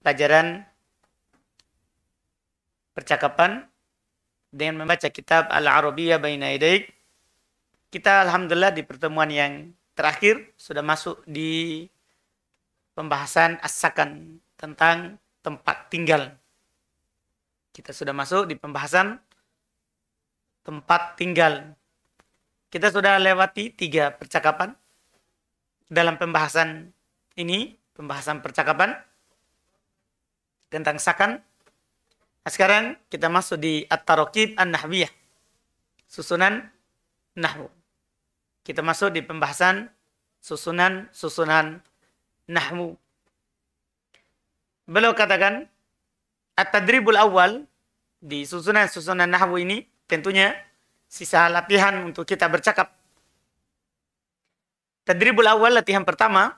pelajaran percakapan dengan membaca kitab Al-Arabiyah Baina Idaik. Kita alhamdulillah di pertemuan yang terakhir sudah masuk di pembahasan asakan tentang tempat tinggal. Kita sudah masuk di pembahasan tempat tinggal. Kita sudah lewati tiga percakapan dalam pembahasan ini, pembahasan percakapan tentang sakan. Nah, sekarang kita masuk di At-Tarokib An-Nahwiyah. Susunan Nahwu. Kita masuk di pembahasan susunan-susunan Nahwu. Beliau katakan, At-Tadribul Awal di susunan-susunan Nahwu ini tentunya sisa latihan untuk kita bercakap. Tadribul Awal latihan pertama,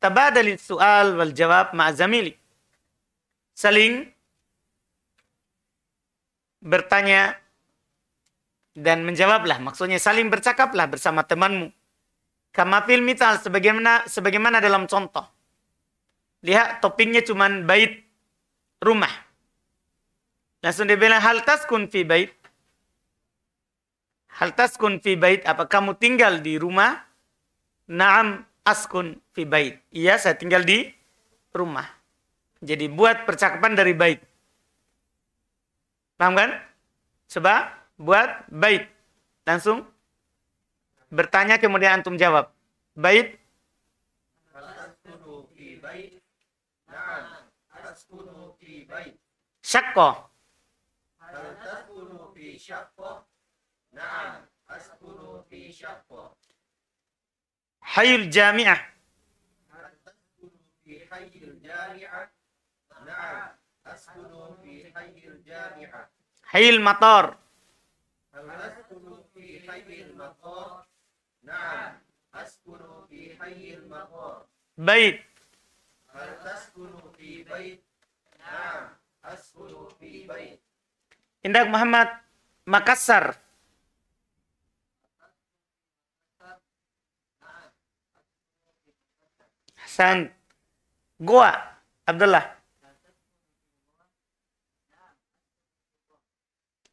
tabadali soal wal jawab ma'azamili saling bertanya dan menjawablah. Maksudnya saling bercakaplah bersama temanmu. Kamafil mital sebagaimana sebagaimana dalam contoh. Lihat topiknya cuma bait rumah. Langsung dia bilang hal taskun fi bait. Hal taskun fi bait apa kamu tinggal di rumah? Naam askun fi bait. Iya, saya tinggal di rumah. Jadi buat percakapan dari baik, Paham kan? Coba buat baik, Langsung bertanya kemudian antum jawab. Baik. Syakko. Hayul jami'ah. Hayul jami'ah. Hail Mator. Baik. Indak Muhammad Makassar. Hasan Goa Abdullah.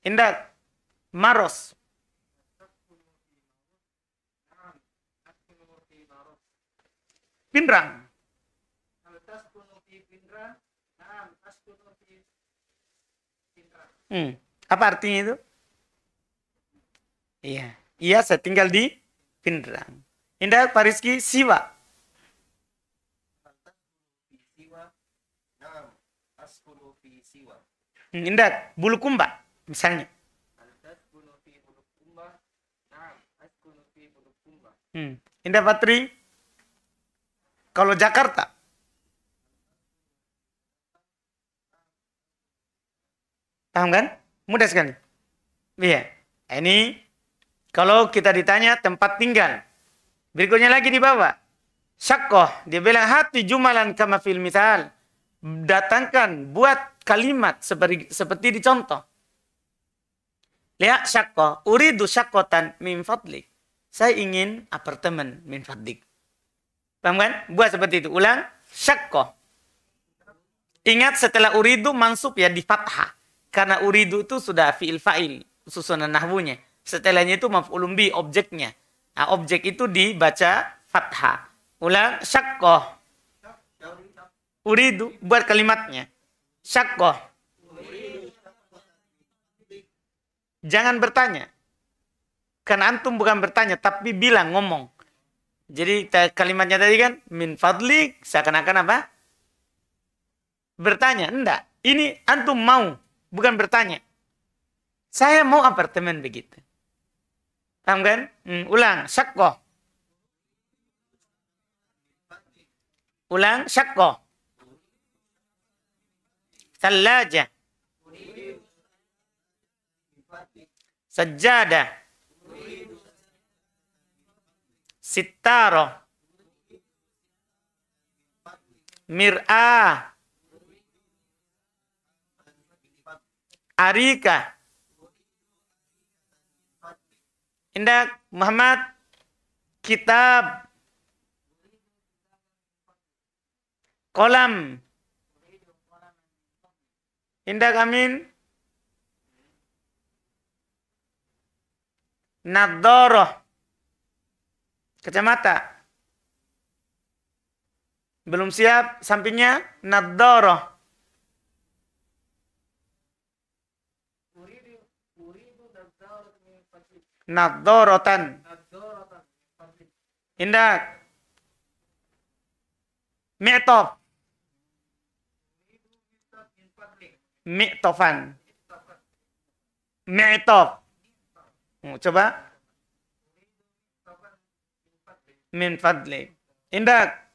Indah maros pinrang hmm. apa artinya itu iya iya saya tinggal di pinrang indah Pariski Rizky siwa hmm, Indah, Bulukumba. kumba. Misalnya. Hmm. Indah Patri, kalau Jakarta, paham kan? Mudah sekali. Iya. Ini kalau kita ditanya tempat tinggal. Berikutnya lagi di bawah. Syakoh. Dia bilang hati jumalan kama fil misal Datangkan, buat kalimat seperti, seperti di contoh. Lihat syakko. Uridu syakotan min fadlik. Saya ingin apartemen min fadlik. Paham kan? Buat seperti itu. Ulang. Syakko. Ingat setelah uridu mansub ya di fathah. Karena uridu itu sudah fi'il fa'il. Susunan nahwunya. Setelahnya itu maf'ulum bi objeknya. Nah, objek itu dibaca fathah. Ulang. Syakko. Uridu. Buat kalimatnya. Syakko. Jangan bertanya. kan antum bukan bertanya, tapi bilang, ngomong. Jadi kalimatnya tadi kan, min fadlik, seakan-akan apa? Bertanya, enggak. Ini antum mau, bukan bertanya. Saya mau apartemen begitu. Paham kan? Hmm, ulang, syakko. Ulang, syakko. aja. Sajadah. Sitaro. Mir'ah. Arika. Indah Muhammad kitab kolam. Indah Amin Nadoro, Kacamata. Belum siap. Sampingnya. Nadoro, Nadorotan. Indah. Mi'tof. Mi'tofan. Mi'tof. Hmm, coba. Min fadli. Indak.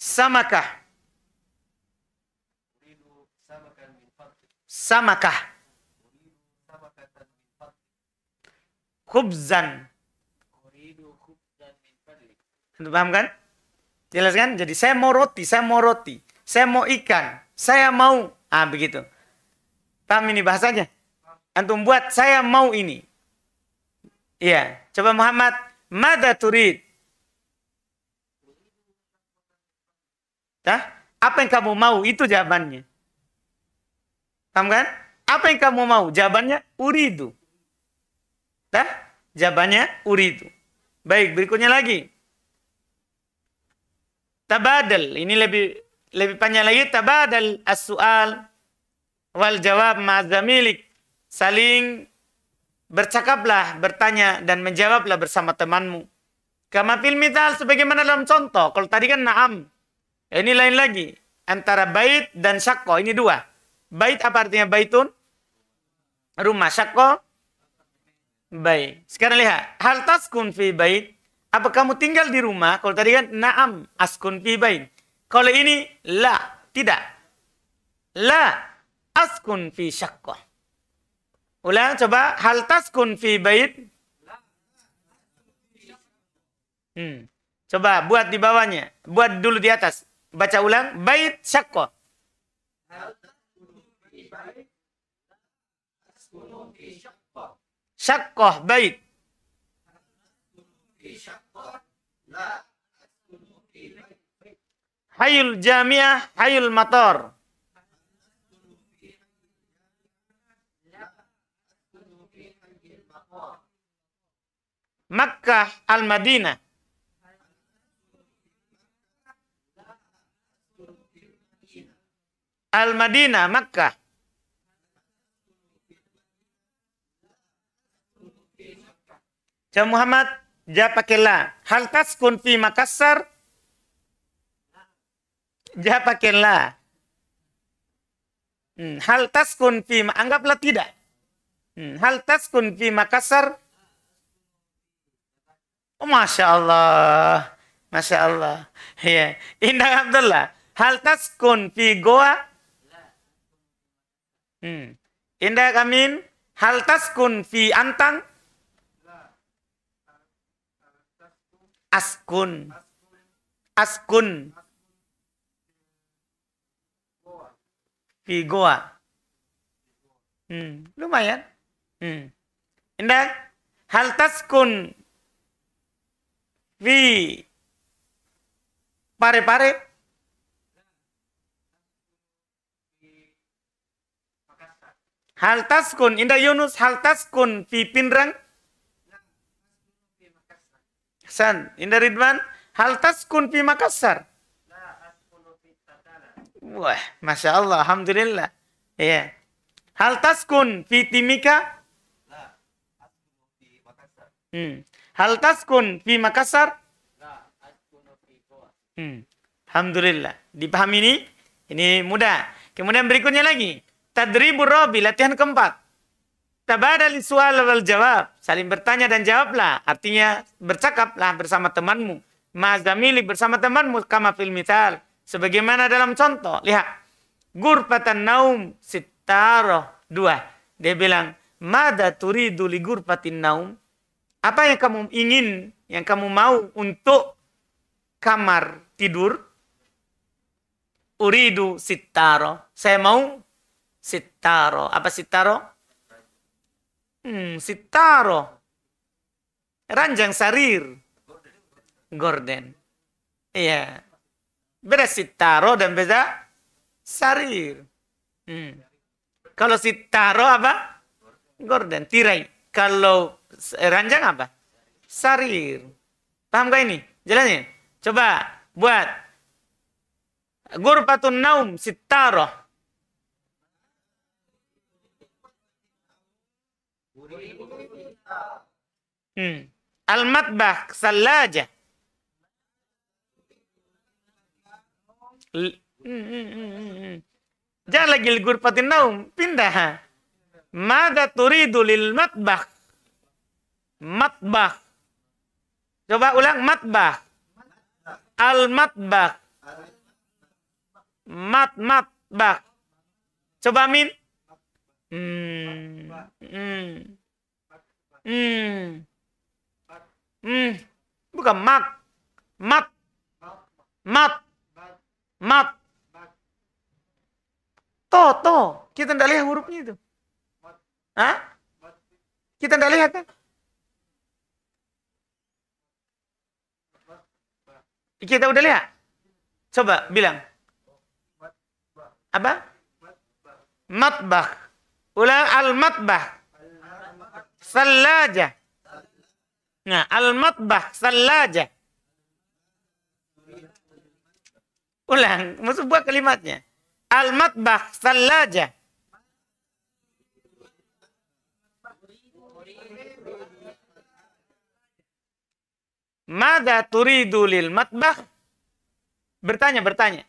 Samakah. Samakah. Khubzan. Paham kan? Jelas kan? Jadi saya mau roti, saya mau roti, saya mau ikan, saya mau. Ah begitu. Paham ini bahasanya? Antum buat saya mau ini. Iya, coba Muhammad, mada turid? Tah? Apa yang kamu mau itu jawabannya. Paham kan? Apa yang kamu mau? Jawabannya uridu. Tah? Jawabannya uridu. Baik, berikutnya lagi. Tabadal. Ini lebih lebih panjang lagi tabadal as-su'al wal jawab ma'zamilik saling bercakaplah, bertanya dan menjawablah bersama temanmu. Kama fil mital sebagaimana dalam contoh. Kalau tadi kan naam. Eh, ini lain lagi. Antara bait dan syakko. Ini dua. Bait apa artinya baitun? Rumah syakko. Baik. Sekarang lihat. Hal taskun fi bait. Apa kamu tinggal di rumah? Kalau tadi kan naam askun fi bait. Kalau ini la. Tidak. La askun fi syakko. Ulang coba hal taskun fi bait. Hmm. Coba buat di bawahnya, buat dulu di atas. Baca ulang bait syakoh. Syakoh bait. Hayul jamiah, hayul motor. Makkah, Al-Madinah. Al-Madinah, Makkah. Ya Muhammad, ja pakai la. Hal taskun fi Makassar? Ja pakai la. Hmm. Hal taskun fi anggaplah tidak. Hmm. Hal taskun fi Makassar? Oh, Masya Allah. Masya Allah. Ya. Indah Abdullah. Hal taskun fi goa? Hmm. Indah Kamin. Hal taskun fi antang? Askun. Askun. Fi goa. Hmm. Lumayan. Hmm. Indah. Hal taskun Vi. Pare-pare. Hal taskun, Indah Yunus, hal taskun, fi pinrang. San, Indah Ridwan, hal taskun fi Makassar. Wah, Masya Allah, Alhamdulillah. Iya. Hal taskun fi Timika. Hmm. Hal taskun fi Makassar? Hmm. Alhamdulillah. Dipahami ini? Ini mudah. Kemudian berikutnya lagi. Tadribur Robi, latihan keempat. Tabadal sual wal jawab. Saling bertanya dan jawablah. Artinya bercakaplah bersama temanmu. Mazamili bersama temanmu kama fil mithal. Sebagaimana dalam contoh. Lihat. Gurpatan naum sitaroh dua. Dia bilang, Mada turidu li gurpatin naum? Apa yang kamu ingin, yang kamu mau untuk kamar tidur? Uridu sitaro. Saya mau sitaro. Apa sitaro? Hmm, sitaro. Ranjang sarir. Gorden. Iya. Beda sitaro dan beda sarir. Hmm. Kalau sitaro apa? Gorden, tirai. Kalau Eh, ranjang apa? Sarir. Paham gak ini? Jelasnya? Coba buat. Gurpatun naum sitaroh. Hmm. Al-matbah salaja. Hmm, hmm, hmm, Jangan lagi gurfatin naum, pindah. Mada turidu lil matbah matbah. Coba ulang matbah. Al matbah. Mat matbah. Coba min. Hmm. Hmm. Hmm. Hmm. Bukan mak. Mat. Mat. Mat. To, to. Kita tidak lihat hurufnya itu. Hah? Kita tidak lihat kan? Kita udah lihat? Coba bilang. Apa? Matbah. Ulang al-matbah. Salaja. Nah, al-matbah, Salaja. Ulang, buat kalimatnya. Al-matbah, Salaja. Mada turidu lil matbah? Bertanya, bertanya.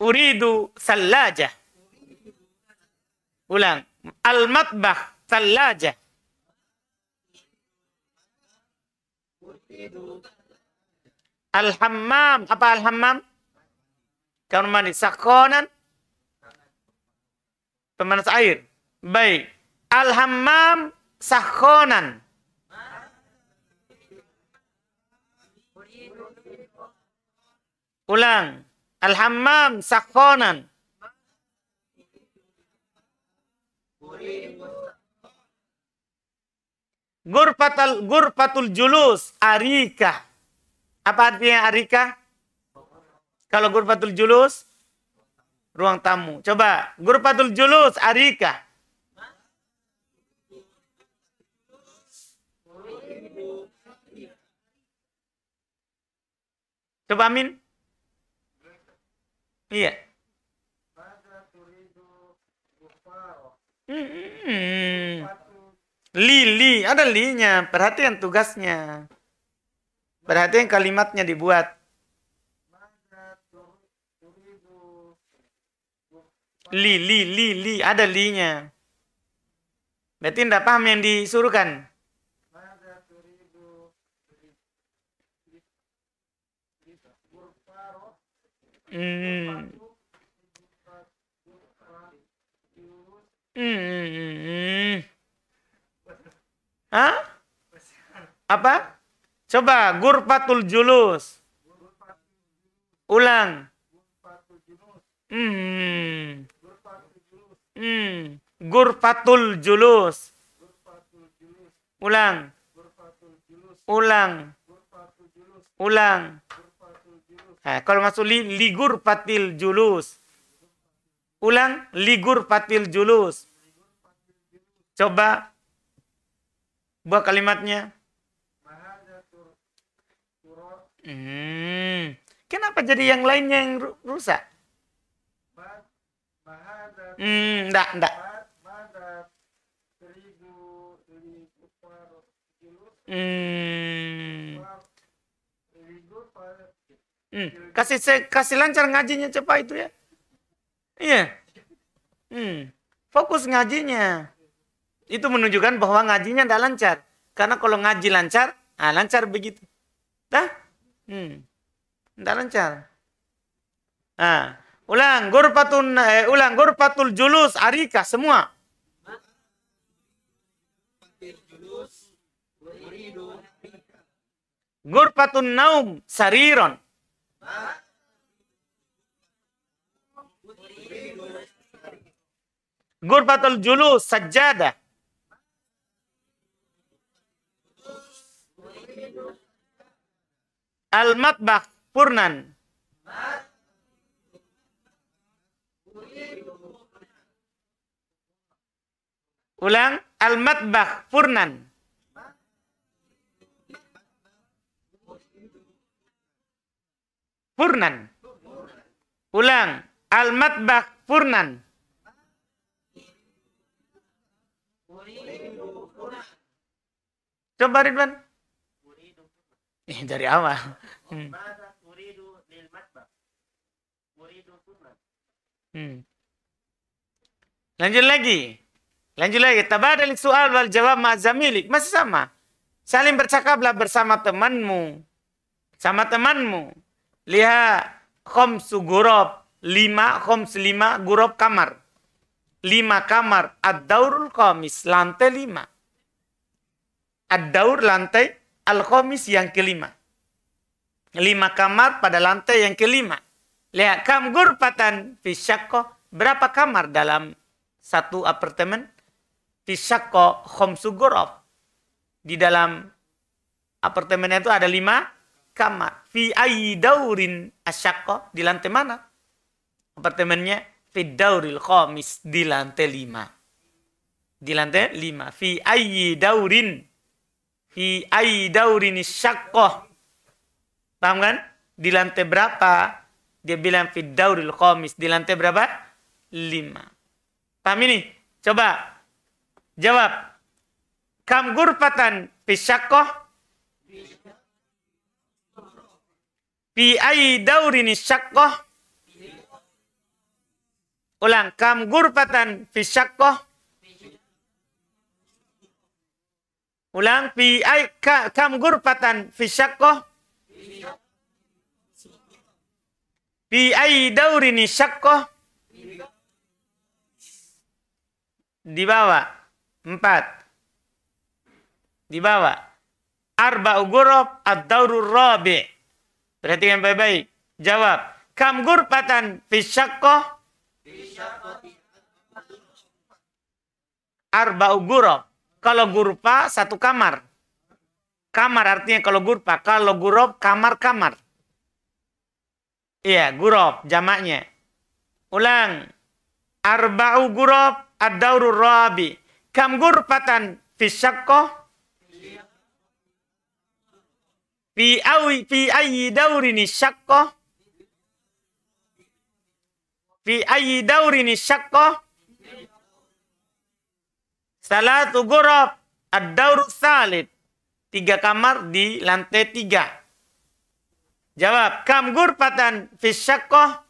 Uridu salaja Ulang. Al matbah salaja Al hammam. Apa al hammam? Kamar mandi. Sakonan. Pemanas air. Baik. Al hammam sahonan. Ulang. Al-hammam Gurpatul Gurpatul julus arika. Apa artinya arika? Kalau Gurpatul julus ruang tamu. Coba Gurpatul julus arika. Coba amin. Iya. Hmm. Lili, ada linya. Perhatian tugasnya. Perhatian kalimatnya dibuat. Lili lili li, li. Ada linya. Berarti tidak paham yang disuruhkan. Hah? Apa? Coba gurfatul julus. Ulang. Hmm. Hmm. Gurfatul julus. Ulang. Ulang. Ulang. Eh, kalau masuk li, ligur patil julus. Ulang, ligur patil julus. Coba buat kalimatnya. Hmm. Kenapa jadi yang lainnya yang rusak? Hmm, enggak, enggak. Hmm. Hmm. Kasih kasih lancar ngajinya cepat itu ya. Iya. Hmm. Fokus ngajinya. Itu menunjukkan bahwa ngajinya tidak lancar. Karena kalau ngaji lancar, ah lancar begitu. Dah? Hmm. Tidak lancar. Ah, ulang gurpatun eh, ulang gurpatul julus arika semua. Gurpatun naum sariron. Gurbatul julu sajadah. Al-matbah purnan. Ulang al-matbah purnan. furnan. Ulang. Al-matbah furnan. Coba Ridwan. Eh, dari awal. Hmm. hmm. Lanjut lagi. Lanjut lagi. Tabadali soal wal jawab ma'zamilik. Masih sama. Saling bercakaplah bersama temanmu. Sama temanmu liha khomsu gurab lima khoms lima gurab kamar lima kamar ad-daurul khamis lantai lima ad-daur lantai al-khamis yang kelima lima kamar pada lantai yang kelima lihat kam gurpatan fisyakko berapa kamar dalam satu apartemen fisyakko khomsu gurab di dalam apartemen itu ada lima kama fi ayyi daurin asyaqqa di lantai mana? Apartemennya fi dauril khamis di lantai lima. Di lantai lima. Fi ayyi daurin. Fi ayyi daurin asyaqqa. Paham kan? Di lantai berapa? Dia bilang fi dauril khamis. Di lantai berapa? Lima. Paham ini? Coba. Jawab. Kam gurfatan fi syakoh Fi ai daurin syaqqah. Ulang. Kam gurfatan fi syaqqah. Ulang. Fi ai ka, kam gurfatan fi syaqqah. Fi ai daurin syaqqah. Di bawah. Empat. Di bawah. Arba'u gurab ad-daurur rabi' Perhatikan baik-baik. Jawab. Kam gurpatan fisyakoh? Arba uguro. Kalau gurpa satu kamar. Kamar artinya kalau gurpa. Kalau gurob kamar-kamar. Iya, gurob jamaknya. Ulang. Arba'u gurob ad-daurur rabi. Kam gurpatan Fi awi fi ayyi ni syakko. Fi ayyi ni syakko. Salatu gurab ad-daur salid. Tiga kamar di lantai tiga. Jawab, kam gurpatan fi syakko.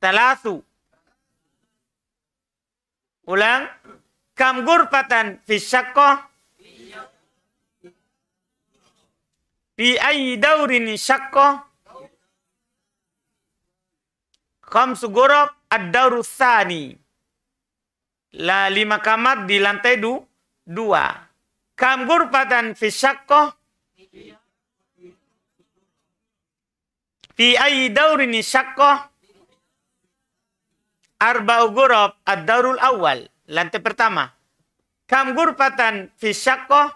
Talasu. Ulang. Kam gurpatan fi syakko. Bi ayi daurin syakko khamsu gorok ad-dauru sani. La lima kamat di lantai du, dua. Kam gurpatan fi syakko fi ayi daurin syakko arba'u gurab ad-daurul awal lantai pertama kam gurfatan fi syakko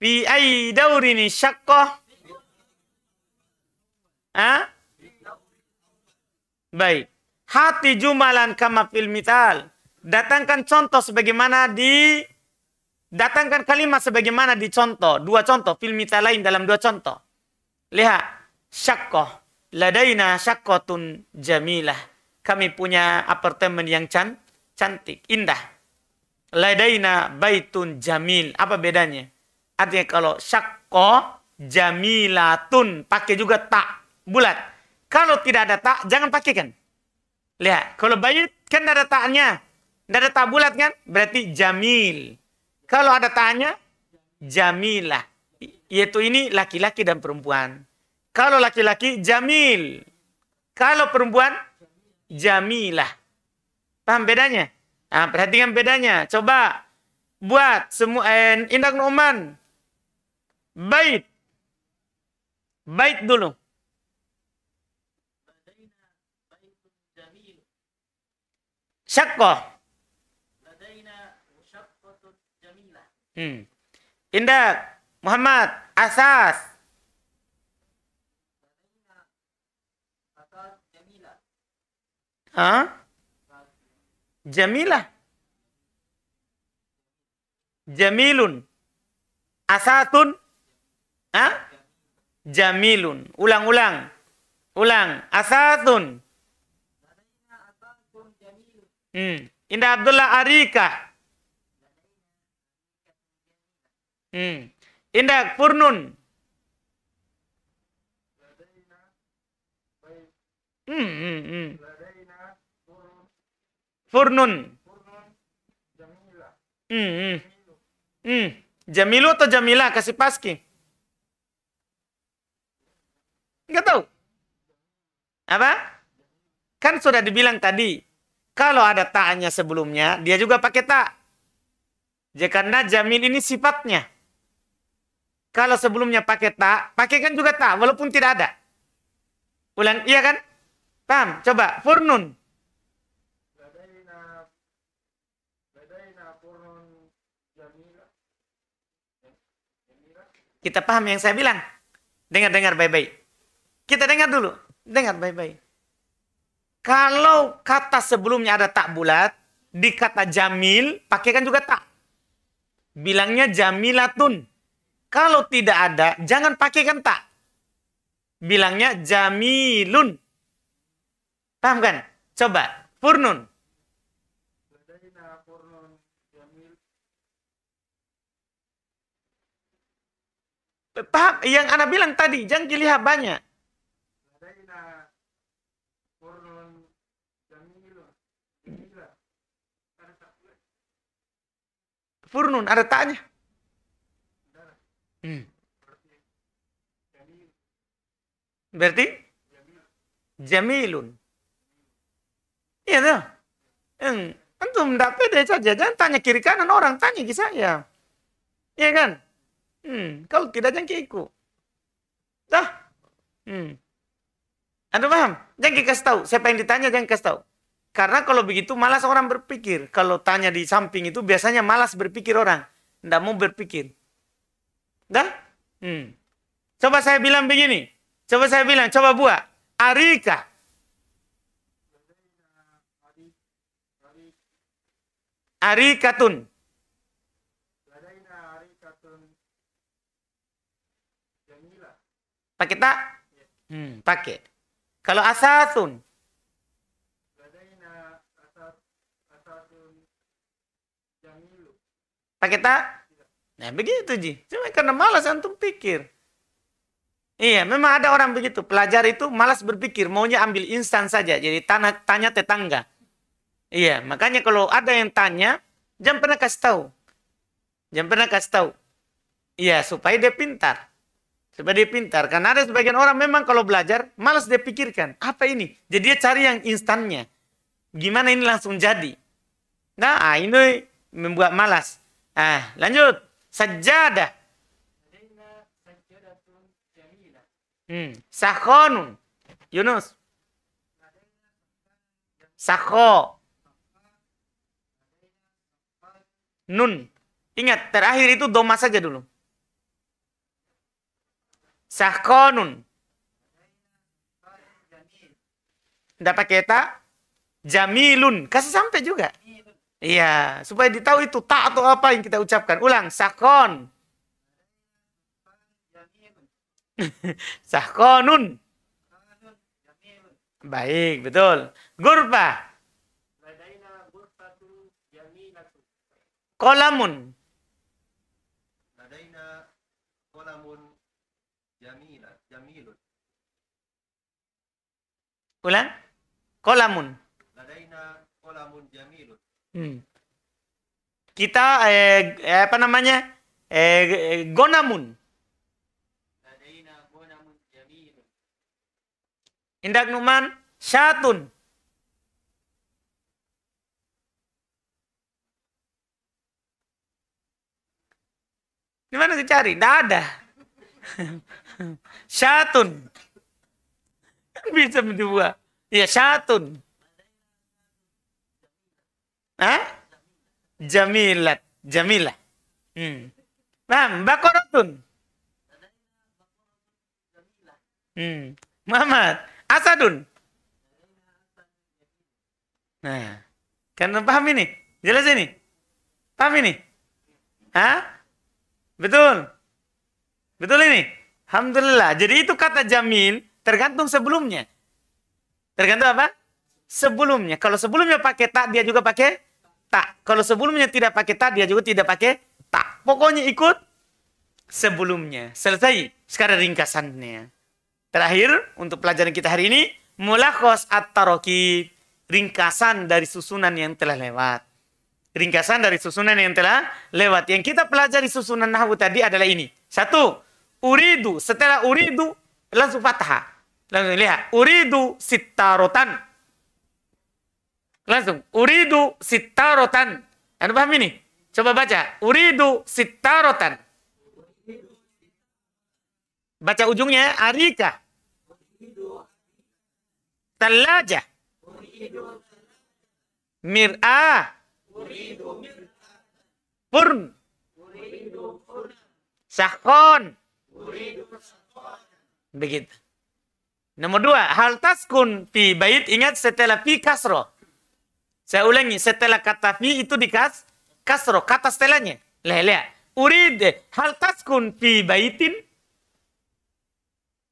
Bi ai daurin syaqqah. Ha? Baik. Hati jumalan kama fil mital. Datangkan contoh sebagaimana di datangkan kalimat sebagaimana di contoh, dua contoh fil mital lain dalam dua contoh. Lihat, syaqqah. Ladaina syaqqatun jamilah. Kami punya apartemen yang cantik, indah. Ladaina baitun jamil. Apa bedanya? Artinya kalau syakko jamilatun pakai juga tak bulat. Kalau tidak ada tak jangan pakai kan Lihat, kalau bayi kan ada taknya. Tidak ada tak bulat kan? Berarti jamil. Kalau ada taknya jamilah. Yaitu ini laki-laki dan perempuan. Kalau laki-laki jamil. Kalau perempuan jamilah. Paham bedanya? Nah, perhatikan bedanya. Coba buat semua eh, Indah Noman bait. Bait dulu. Syakoh. Hmm. Indah. Muhammad. Asas. Ha? Jamilah. Jamilun. Asatun. Ha? Jamilun. Ulang-ulang. Ulang. Asatun. Hmm. Indah Abdullah Arika. Hmm. Indah Purnun. Hmm, hmm, hmm. Furnun. Hmm, hmm. Hmm. Jamilu atau Jamila? kasih paski? Nggak tahu. Apa? Kan sudah dibilang tadi, kalau ada taannya sebelumnya, dia juga pakai tak. Ya, karena jamin ini sifatnya. Kalau sebelumnya pakai tak, pakai kan juga tak, walaupun tidak ada. Ulang, iya kan? Paham? Coba, furnun. Kita paham yang saya bilang? Dengar-dengar baik-baik. Kita dengar dulu. Dengar baik-baik. Kalau kata sebelumnya ada tak bulat, di kata jamil, pakaikan juga tak. Bilangnya jamilatun. Kalau tidak ada, jangan pakaikan tak. Bilangnya jamilun. Paham kan? Coba, purnun. Paham? Yang anak bilang tadi, jangan dilihat banyak. Purnun, ada tanya. Hmm. Berarti? Jamilun. Iya tuh. Hmm. Antum dapat deh saja. Jangan tanya kiri kanan orang. Tanya ke saya. Iya kan? Hmm. Kalau tidak jangan ke ikut. Dah. Hmm. Anda paham? Jangan kasih tahu. Siapa yang ditanya jangan kasih tahu. Karena kalau begitu malas orang berpikir. Kalau tanya di samping itu biasanya malas berpikir orang. Tidak mau berpikir. Dah? Kan? Hmm. Coba saya bilang begini. Coba saya bilang, coba buat. Arika. Arikatun. Pakai tak? Hmm, pakai. Kalau asatun. Pakai tak? Nah ya, begitu Ji. Cuma karena malas antum pikir. Iya, memang ada orang begitu. Pelajar itu malas berpikir, maunya ambil instan saja. Jadi tanya, tanya tetangga. Iya, makanya kalau ada yang tanya, jangan pernah kasih tahu. Jangan pernah kasih tahu. Iya, supaya dia pintar. Supaya dia pintar. Karena ada sebagian orang memang kalau belajar, malas dia pikirkan. Apa ini? Jadi dia cari yang instannya. Gimana ini langsung jadi? Nah, ini membuat malas. Ah, lanjut. Sajadah. Hmm. Sakhonun. Yunus. Sakho. Nun. Ingat, terakhir itu doma saja dulu. Sahkonun. Tidak pakai Jamilun. Kasih sampai juga. Iya, supaya ditahu itu tak atau apa yang kita ucapkan. Ulang, sakon. Sakonun. Baik, betul. Gurpa. Kolamun. Ulang. Kolamun. Ladaina kolamun jamilun. Hmm. Kita eh, eh apa namanya? Eh, eh, gonamun. Indak Numan syatun. Di mana dicari? Tidak ada. syatun. Bisa berdua. Ya syatun. Hah? Jamilat. Jamilah. Hmm. Nah, bakorotun. Hmm. Muhammad. Asadun. Nah, kan paham ini? Jelas ini? Paham ini? Hah? Betul? Betul ini? Alhamdulillah. Jadi itu kata jamil tergantung sebelumnya. Tergantung apa? sebelumnya. Kalau sebelumnya pakai tak, dia juga pakai tak. Kalau sebelumnya tidak pakai tak, dia juga tidak pakai tak. Pokoknya ikut sebelumnya. Selesai. Sekarang ringkasannya. Terakhir, untuk pelajaran kita hari ini, mulakos at taroki Ringkasan dari susunan yang telah lewat. Ringkasan dari susunan yang telah lewat. Yang kita pelajari susunan nahwu tadi adalah ini. Satu, uridu. Setelah uridu, langsung fathah. Langsung lihat. Uridu sitarotan Langsung. Uridu sitarotan. Anda paham ini? Coba baca. Uridu sitarotan. Baca ujungnya. Arika. Talaja. mira, Purn. Sahkon. Begitu. Nomor dua, hal taskun pi bait ingat setelah pi kasro. Saya ulangi, setelah kata fi itu dikas kasro, kata setelahnya. Lihat, lihat. Urid hal taskun fi baitin.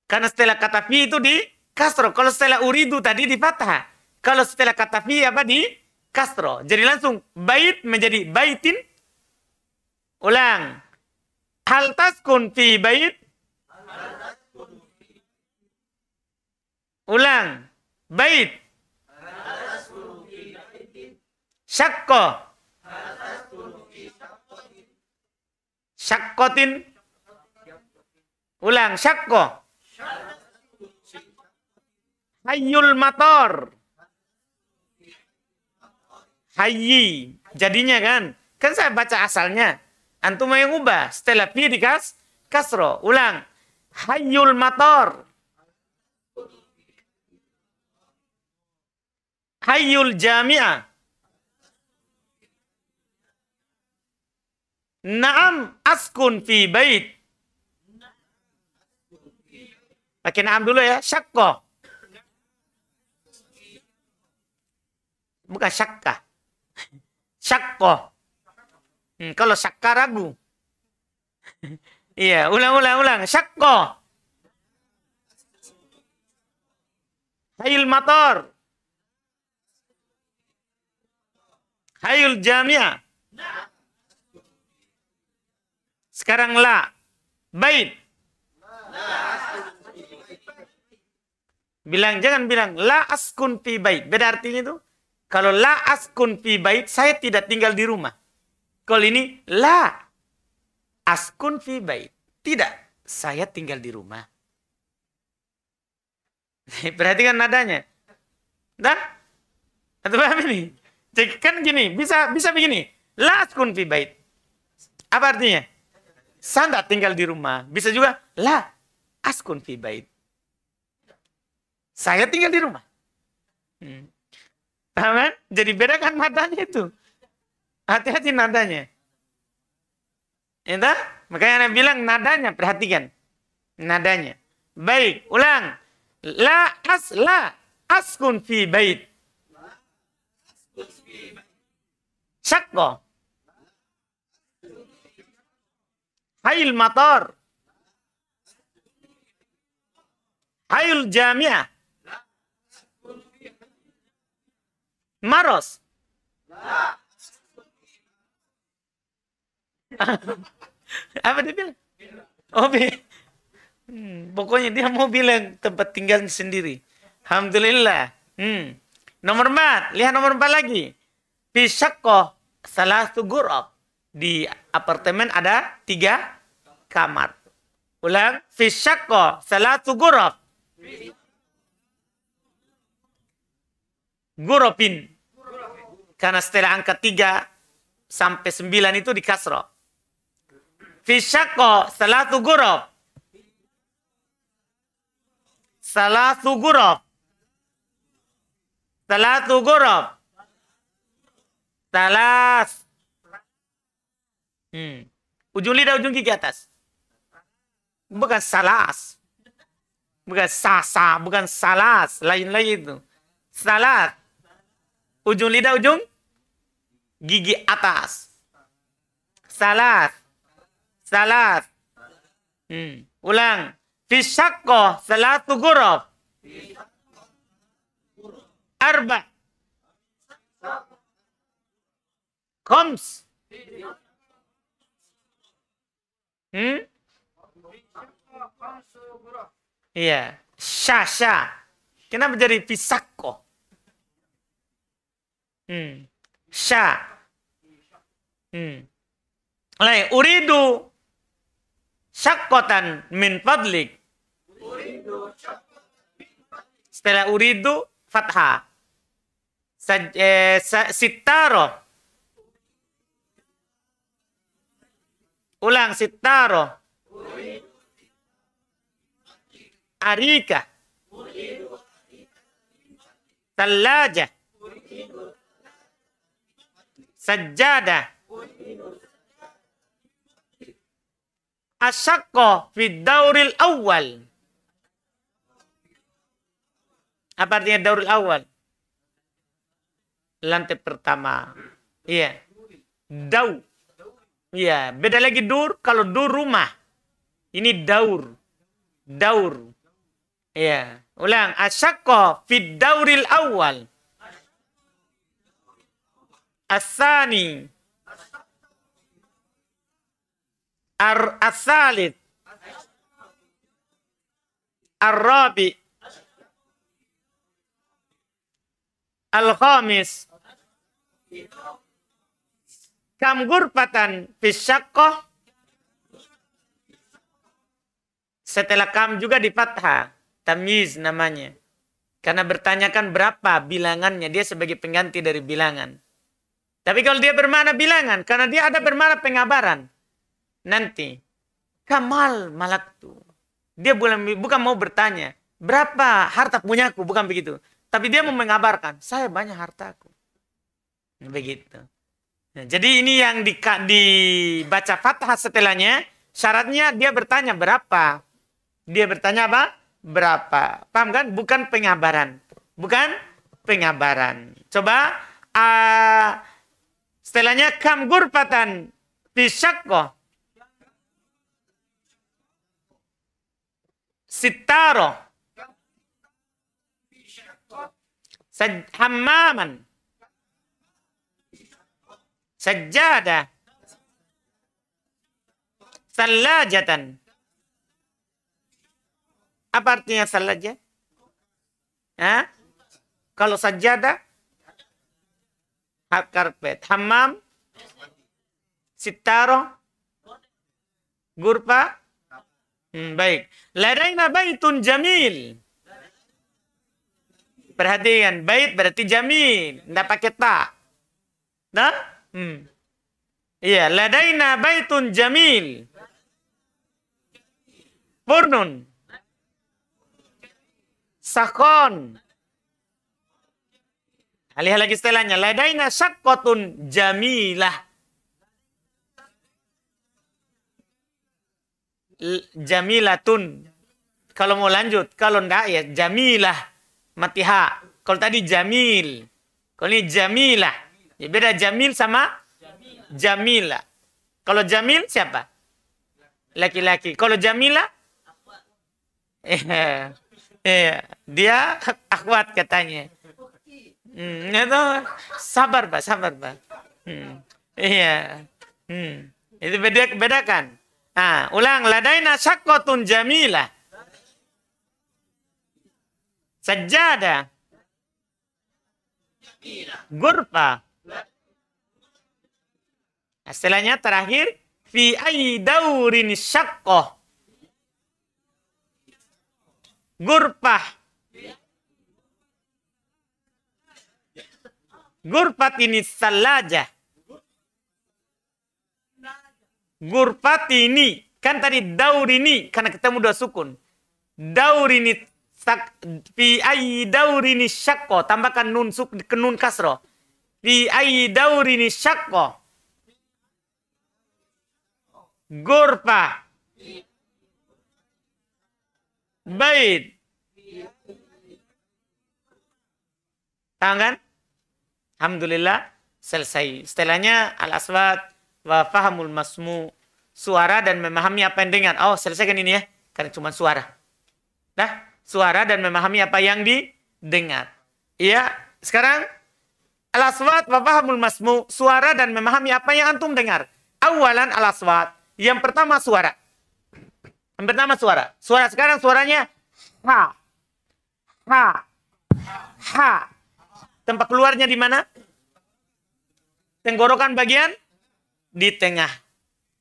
Karena setelah kata fi itu di kasro. Kalau setelah uridu tadi di fathah. Kalau setelah kata fi apa di kasro. Jadi langsung bait menjadi baitin. Ulang. Hal taskun fi bait. Ulang. Bait. syakko syakkotin ulang syakko hayul mator hayyi jadinya kan kan saya baca asalnya antum yang ubah setelah pi dikas kasro ulang hayul mator hayul jami'ah Naam askun fi bait. Pakai naam dulu ya. Syakko. Bukan syakka. Syakko. Hmm, kalau syakka ragu. Iya, ulang, ulang, ulang. Syakko. Hayul motor. Hayul jamia. Nah. Sekarang la. Bait. Bilang jangan bilang la askun fi bait. Beda artinya itu. Kalau la askun fi bait, saya tidak tinggal di rumah. Kalau ini la askun fi bait. Tidak, saya tinggal di rumah. Perhatikan nadanya. Dah? Atau paham ini? Cek kan gini, bisa bisa begini. La askun fi bait. Apa artinya? Sanda tinggal di rumah. Bisa juga, lah askun fi bait. Saya tinggal di rumah. Hmm. Paham kan? Jadi bedakan matanya itu. Hati-hati nadanya. Entah? Makanya Nabi bilang nadanya, perhatikan. Nadanya. Baik, ulang. La as la askun fi bait. Syakko. Hayul Matar. Hayul Jamiah. Maros. Apa dia bilang? Oh, hmm, pokoknya dia mau bilang tempat tinggal sendiri. Alhamdulillah. Hmm. Nomor empat, lihat nomor empat lagi. Pisakoh salah gurab di apartemen ada tiga kamar. Ulang. Fisyakko salatu guraf. Gurofin. Karena setelah angka tiga sampai sembilan itu di kasro. Fisyakko salatu guraf. Salatu guraf. Salatu guraf. Salah. Hmm. Ujung lidah, ujung gigi atas. Bukan salas. Bukan sasa, bukan salas. Lain lain itu. Salat. Ujung lidah, ujung gigi atas. Salat. Salat. Hmm. Ulang. Fisakko salatu gurab. Arba. Khams. Hmm? Iya. Syasha. Kenapa jadi pisako? Hmm. Sya. Hmm. Lai uridu syakotan min fadlik. Setelah uridu fathah. Saj, eh, sa, sitaro Ulang sitaro. Arika. Talaja. Sajada. Asyakko fi dauril awal. Apa artinya dauril awal? Lantai pertama. Iya. Daur Iya, beda lagi dur. Kalau dur rumah. Ini daur. Daur. Iya. Ulang. asyaqqa fid dauril awal. Asani. Ar asalit. Ar-rabi. Al-khamis. Kam gurpatan fisyakoh. Setelah kam juga dipatah, fathah. Tamiz namanya. Karena bertanyakan berapa bilangannya. Dia sebagai pengganti dari bilangan. Tapi kalau dia bermana bilangan. Karena dia ada bermana pengabaran. Nanti. Kamal malak malaktu. Dia bukan, bukan mau bertanya. Berapa harta punyaku. Bukan begitu. Tapi dia mau mengabarkan. Saya banyak hartaku. Begitu. Nah, jadi ini yang di, dibaca fathah setelahnya, syaratnya dia bertanya berapa. Dia bertanya apa? Berapa. Paham kan? Bukan pengabaran. Bukan pengabaran. Coba uh, setelahnya kam gurfatan fisakko. Sitaro. Hamaman Sajada, Salajatan. Apa artinya salaja? Hah? Kalau sajada, Hak karpet. Hammam? Sitaro? Gurpa? Hmm, baik. Ladaina baitun jamil. Perhatikan, baik berarti jamin. Tidak pakai tak. Nah? Hmm. Iya, ladaina baitun jamil. Furnun. Sakon. Alih lagi istilahnya, ladaina syakotun jamilah. Jamilatun. Kalau mau lanjut, kalau enggak ya jamilah matiha. Kalau tadi jamil. Kalau ini jamilah. Ya, beda Jamil sama Jamila. Kalau Jamil siapa? Laki-laki. Kalau Jamila? Ah? Iya. Dia akhwat katanya. Hmm, itu sabar pak, sabar pak. Hmm, iya. Hmm. Itu beda bedakan. Ah, ulang ladaina syakotun Jamila. Ah. Sajada. Gurpa. Nah, terakhir fi daurin syaqqah. Gurpah. ini salaja. ini Kan tadi daur ini karena ketemu dua sukun. Daur ini tak fi ai daur ini tambahkan nun suk kenun kasro. Fi ai daur ini Gurfa. Bait. tangan, kan? Alhamdulillah selesai. Setelahnya al-aswat wa fahamul masmu suara dan memahami apa yang dengar. Oh, selesaikan ini ya. Karena cuma suara. Nah, suara dan memahami apa yang didengar. Iya, sekarang al-aswat wa fahamul masmu suara dan memahami apa yang antum dengar. Awalan al-aswat yang pertama suara. Yang pertama suara. Suara sekarang suaranya ha. Ha. Ha. Tempat keluarnya di mana? Tenggorokan bagian di tengah.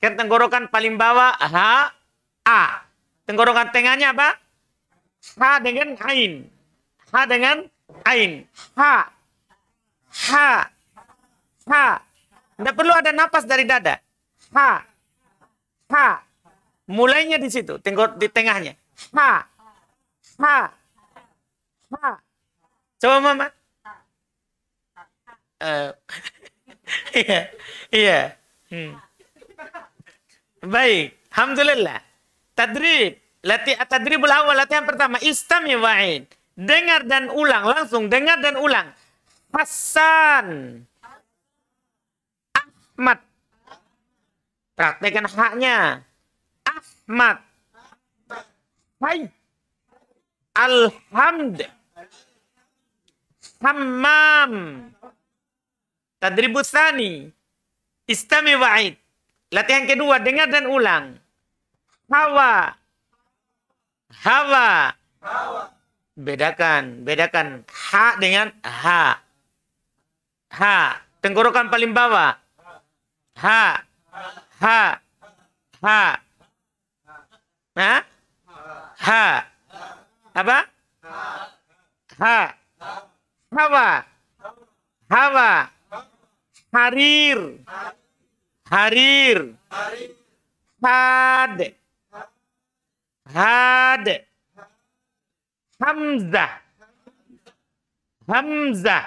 Kan tenggorokan paling bawah ha a. Tenggorokan tengahnya apa? Ha dengan ain. Ha dengan ain. Ha. Ha. Ha. Tidak perlu ada napas dari dada. Ha ha. Mulainya di situ, tengok di tengahnya. Ha. Ha. Ha. Coba mama. Uh, iya. Iya. Hmm. Baik, alhamdulillah. Tadrib, latih tadribul awal latihan pertama istami ya, wa'in. Dengar dan ulang langsung dengar dan ulang. Hasan Ahmad Praktekkan haknya. Ahmad. Hai. Alhamd. Hammam. Tadribut sani. Istami wa'id. Latihan kedua, dengar dan ulang. Hawa. Hawa. Bedakan, bedakan. Ha dengan ha. Ha. Tenggorokan paling bawah. H ha ha ha ha apa ha hawa hawa harir harir had had hamzah hamzah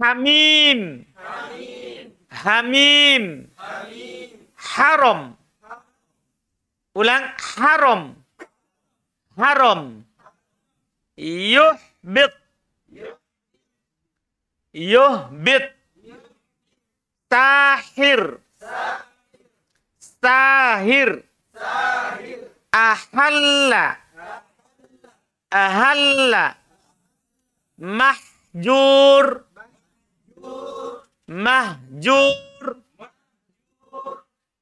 hamim, hamim. Hamim. Haram. Ulang haram. Haram. Yuhbit. Yuhbit. Tahir. tahir, Ahalla. Ahalla. Mahjur. Mahjur. Mahjur.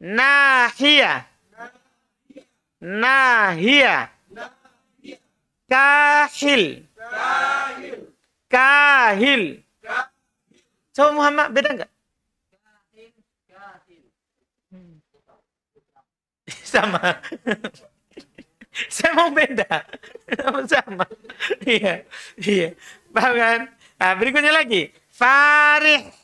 Nahia. Nahia. Kahil. Kahil. Coba Muhammad beda enggak? Sama. Saya mau beda. Sama. Iya. Iya. Paham kan? Nah, berikutnya lagi. Farih.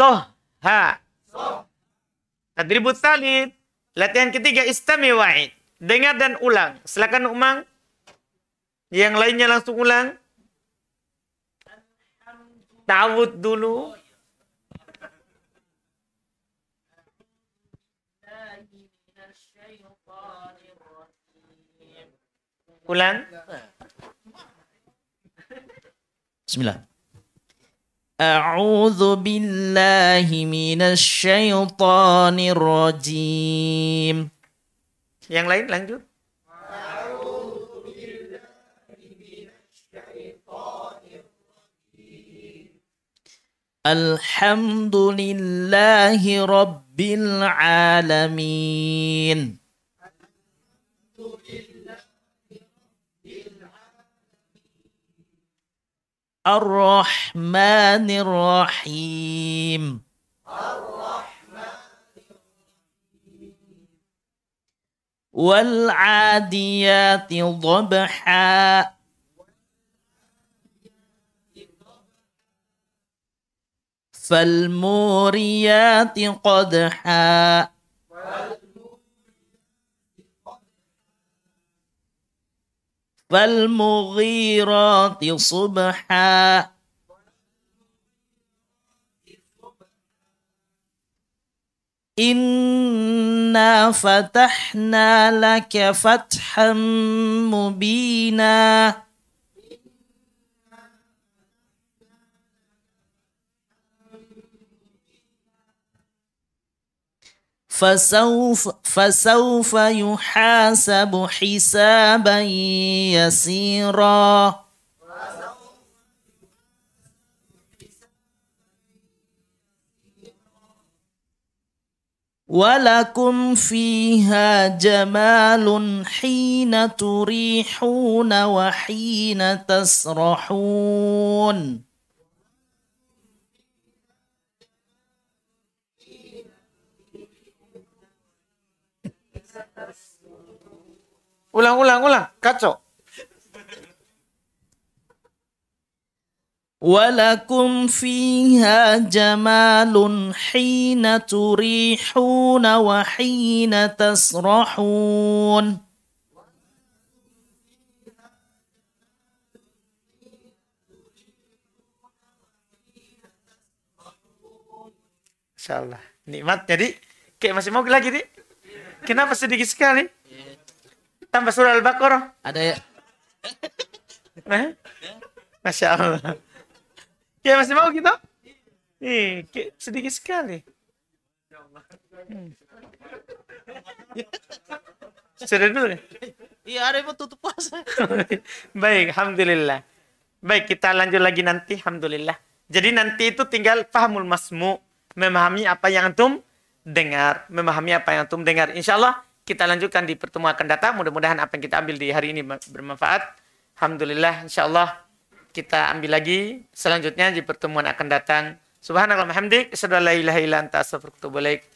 Soha. Tadribut salid. Latihan ketiga istami wa'id. Dengar dan ulang. Silakan umang. Yang lainnya langsung ulang. Tawud dulu. Ulang. Bismillah. أعوذ بالله من الشيطان الرجيم yang lain lanjut الحمد لله رب العالمين الرحمن الرحيم والعاديات ضبحا فالموريات قدحا فالمغيرات صبحا إنا فتحنا لك فتحا مبينا فسوف, فسوف يحاسب حسابا يسيرا ولكم فيها جمال حين تريحون وحين تسرحون Ulang, ulang, ulang. Kacau. Walakum fiha jamalun hina turihuna wa hina tasrahun. Insyaallah. Nikmat. Jadi kayak masih mau lagi, nih Kenapa sedikit sekali? tambah surah Al-Baqarah. Ada ya. Nah, Masya Allah. Ya masih mau gitu? Ih, sedikit sekali. Hmm. Sudah dulu ya? Iya, ada mau tutup puasa. Baik, Alhamdulillah. Baik, kita lanjut lagi nanti, Alhamdulillah. Jadi nanti itu tinggal pahamul masmu. Memahami apa yang antum dengar. Memahami apa yang antum dengar. Insya Allah kita lanjutkan di pertemuan akan datang. Mudah-mudahan apa yang kita ambil di hari ini bermanfaat. Alhamdulillah, insya Allah kita ambil lagi selanjutnya di pertemuan akan datang. Subhanallah, Alhamdulillah. Assalamualaikum warahmatullahi wabarakatuh.